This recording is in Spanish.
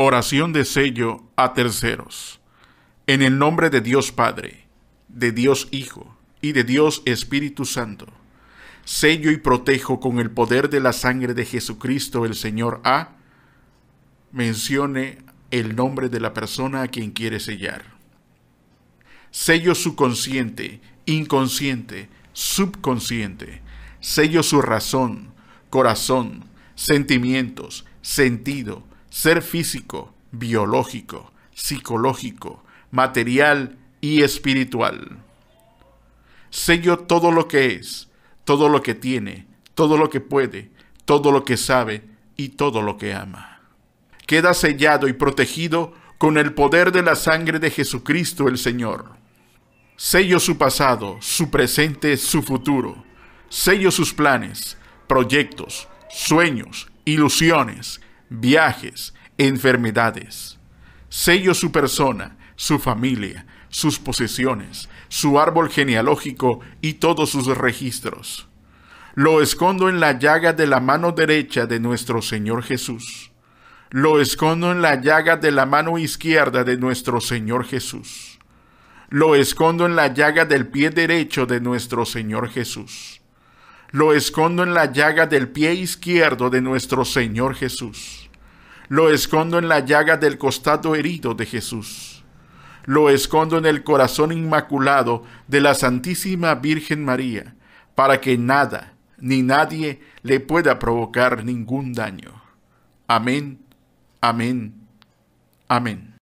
Oración de sello a terceros. En el nombre de Dios Padre, de Dios Hijo y de Dios Espíritu Santo, sello y protejo con el poder de la sangre de Jesucristo el Señor A. Mencione el nombre de la persona a quien quiere sellar. Sello su consciente, inconsciente, subconsciente. Sello su razón, corazón, sentimientos, sentido, ser físico, biológico, psicológico, material y espiritual. Sello todo lo que es, todo lo que tiene, todo lo que puede, todo lo que sabe y todo lo que ama. Queda sellado y protegido con el poder de la sangre de Jesucristo el Señor. Sello su pasado, su presente, su futuro. Sello sus planes, proyectos, sueños, ilusiones, viajes, enfermedades. Sello su persona, su familia, sus posesiones, su árbol genealógico y todos sus registros. Lo escondo en la llaga de la mano derecha de nuestro Señor Jesús. Lo escondo en la llaga de la mano izquierda de nuestro Señor Jesús. Lo escondo en la llaga del pie derecho de nuestro Señor Jesús. Lo escondo en la llaga del pie izquierdo de nuestro Señor Jesús. Lo escondo en la llaga del costado herido de Jesús. Lo escondo en el corazón inmaculado de la Santísima Virgen María, para que nada ni nadie le pueda provocar ningún daño. Amén, amén, amén.